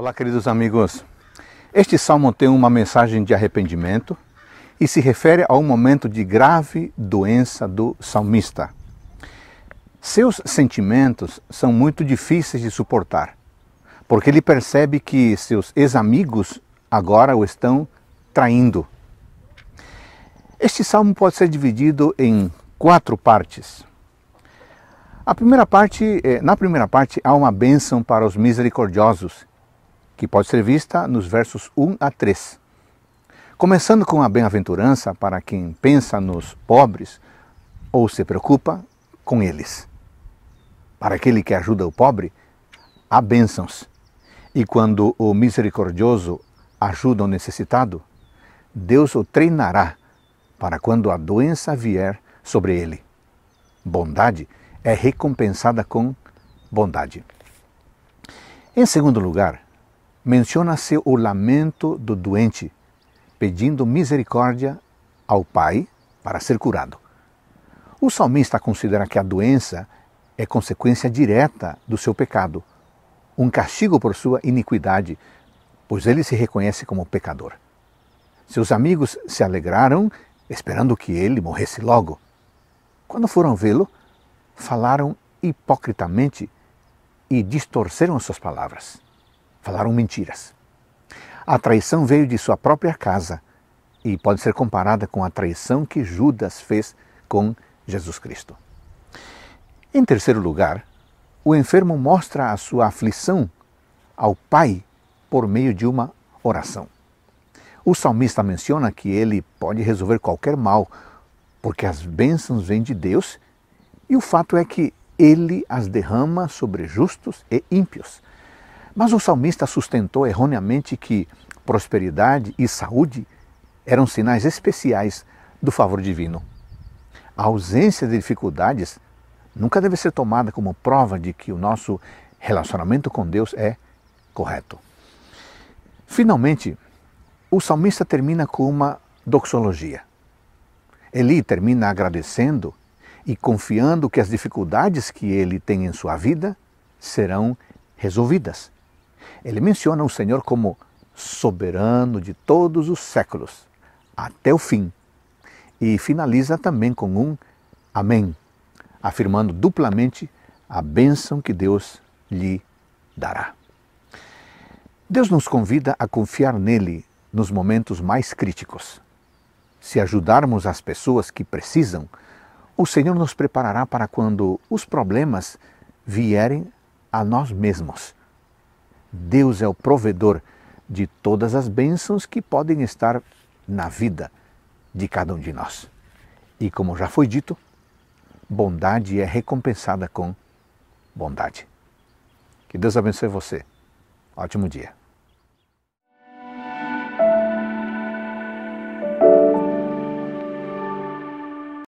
Olá, queridos amigos. Este salmo tem uma mensagem de arrependimento e se refere a um momento de grave doença do salmista. Seus sentimentos são muito difíceis de suportar, porque ele percebe que seus ex-amigos agora o estão traindo. Este salmo pode ser dividido em quatro partes. A primeira parte, eh, na primeira parte há uma bênção para os misericordiosos que pode ser vista nos versos 1 a 3. Começando com a bem-aventurança para quem pensa nos pobres ou se preocupa com eles. Para aquele que ajuda o pobre, há bênçãos. E quando o misericordioso ajuda o necessitado, Deus o treinará para quando a doença vier sobre ele. Bondade é recompensada com bondade. Em segundo lugar, menciona-se o lamento do doente, pedindo misericórdia ao Pai para ser curado. O salmista considera que a doença é consequência direta do seu pecado, um castigo por sua iniquidade, pois ele se reconhece como pecador. Seus amigos se alegraram, esperando que ele morresse logo. Quando foram vê-lo, falaram hipocritamente e distorceram as suas palavras. Falaram mentiras. A traição veio de sua própria casa e pode ser comparada com a traição que Judas fez com Jesus Cristo. Em terceiro lugar, o enfermo mostra a sua aflição ao Pai por meio de uma oração. O salmista menciona que ele pode resolver qualquer mal, porque as bênçãos vêm de Deus e o fato é que ele as derrama sobre justos e ímpios. Mas o salmista sustentou erroneamente que prosperidade e saúde eram sinais especiais do favor divino. A ausência de dificuldades nunca deve ser tomada como prova de que o nosso relacionamento com Deus é correto. Finalmente, o salmista termina com uma doxologia. Eli termina agradecendo e confiando que as dificuldades que ele tem em sua vida serão resolvidas. Ele menciona o Senhor como soberano de todos os séculos, até o fim, e finaliza também com um Amém, afirmando duplamente a bênção que Deus lhe dará. Deus nos convida a confiar nele nos momentos mais críticos. Se ajudarmos as pessoas que precisam, o Senhor nos preparará para quando os problemas vierem a nós mesmos Deus é o provedor de todas as bênçãos que podem estar na vida de cada um de nós. E como já foi dito, bondade é recompensada com bondade. Que Deus abençoe você. Ótimo dia.